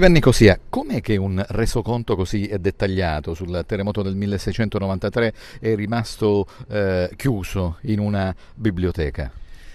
Giovanni Cosia, eh. com'è che un resoconto così eh, dettagliato sul terremoto del 1693 è rimasto eh, chiuso in una biblioteca?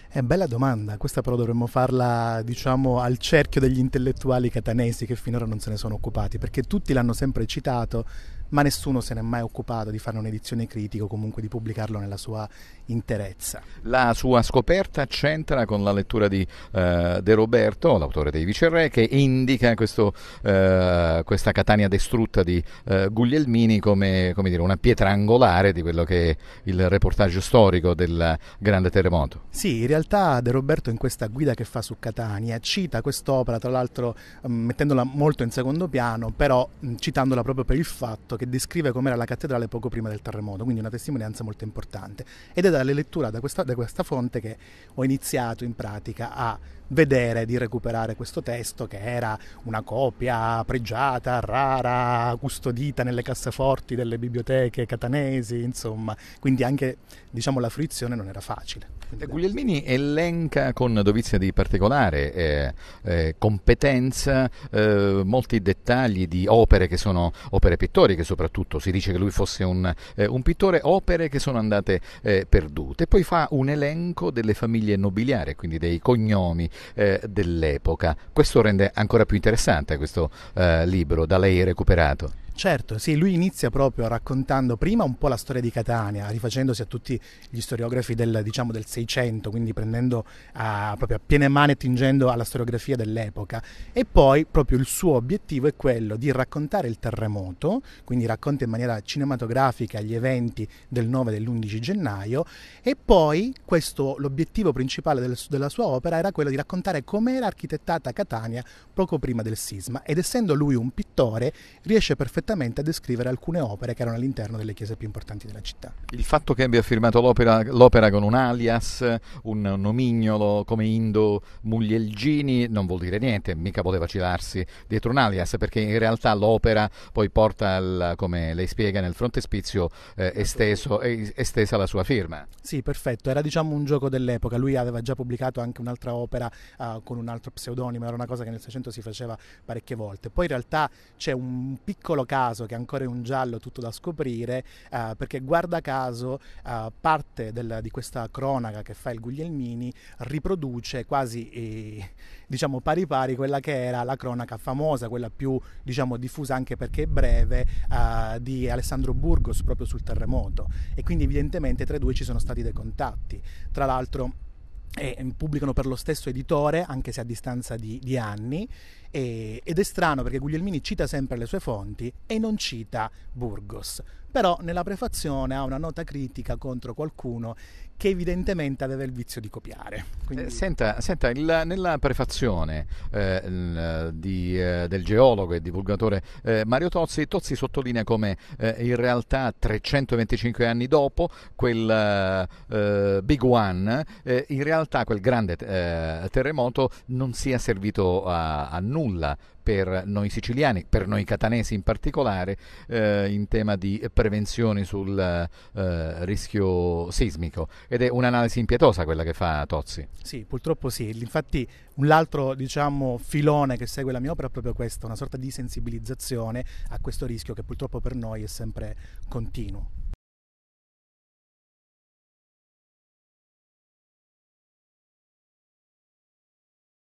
È bella domanda, questa però dovremmo farla diciamo al cerchio degli intellettuali catanesi che finora non se ne sono occupati, perché tutti l'hanno sempre citato, ma nessuno se n'è mai occupato di fare un'edizione critica o comunque di pubblicarlo nella sua interezza. La sua scoperta c'entra con la lettura di eh, De Roberto, l'autore dei Viceré, che indica questo, eh, questa Catania distrutta di eh, Guglielmini come, come dire, una pietra angolare di quello che è il reportage storico del grande terremoto. Sì, in realtà De Roberto in questa guida che fa su Catania cita quest'opera, tra l'altro mm, mettendola molto in secondo piano, però mm, citandola proprio per il fatto che che descrive com'era la cattedrale poco prima del terremoto, quindi una testimonianza molto importante. Ed è dalla lettura da questa, da questa fonte che ho iniziato in pratica a vedere di recuperare questo testo che era una copia pregiata, rara, custodita nelle casseforti delle biblioteche catanesi, insomma, quindi anche diciamo, la fruizione non era facile. Quindi, eh, Guglielmini elenca con dovizia di particolare eh, eh, competenza eh, molti dettagli di opere che sono opere pittoriche soprattutto, si dice che lui fosse un, eh, un pittore, opere che sono andate eh, perdute. Poi fa un elenco delle famiglie nobiliari, quindi dei cognomi eh, dell'epoca. Questo rende ancora più interessante questo eh, libro da lei recuperato. Certo, sì, lui inizia proprio raccontando prima un po' la storia di Catania, rifacendosi a tutti gli storiografi del, diciamo, del 600, quindi prendendo a, proprio a piene mani e tingendo alla storiografia dell'epoca. E poi proprio il suo obiettivo è quello di raccontare il terremoto, quindi racconta in maniera cinematografica gli eventi del 9 e dell'11 gennaio, e poi questo, l'obiettivo principale del, della sua opera era quello di raccontare come era architettata Catania poco prima del sisma. Ed essendo lui un pittore, riesce perfettamente perfettamente a descrivere alcune opere che erano all'interno delle chiese più importanti della città. Il fatto che abbia firmato l'opera, l'opera con un alias, un nomignolo come Indo Muglielgini, non vuol dire niente, mica poteva cilarsi dietro un alias, perché in realtà l'opera poi porta, al, come lei spiega, nel frontespizio eh, esteso, estesa la sua firma. Sì, perfetto, era diciamo un gioco dell'epoca, lui aveva già pubblicato anche un'altra opera eh, con un altro pseudonimo, era una cosa che nel 600 si faceva parecchie volte. Poi in realtà c'è un piccolo caso che ancora è un giallo tutto da scoprire, eh, perché guarda caso eh, parte del, di questa cronaca che fa il Guglielmini riproduce quasi eh, diciamo pari pari quella che era la cronaca famosa, quella più diciamo, diffusa anche perché è breve, eh, di Alessandro Burgos proprio sul terremoto e quindi evidentemente tra i due ci sono stati dei contatti. Tra l'altro e mm, pubblicano per lo stesso editore, anche se a distanza di, di anni, e, ed è strano perché Guglielmini cita sempre le sue fonti e non cita Burgos, però nella prefazione ha una nota critica contro qualcuno che evidentemente aveva il vizio di copiare. Quindi... Eh, senta, senta il, nella prefazione eh, di, eh, del geologo e divulgatore eh, Mario Tozzi, Tozzi sottolinea come eh, in realtà 325 anni dopo quel Big One, in realtà realtà quel grande eh, terremoto non sia servito a, a, nulla per noi siciliani, per noi catanesi in particolare, eh, in tema di prevenzione sul eh, rischio sismico. Ed è un'analisi impietosa quella che fa Tozzi. Sì, purtroppo sì. Infatti un altro diciamo, filone che segue la mia opera è proprio questo, una sorta di sensibilizzazione a questo rischio che purtroppo per noi è sempre continuo.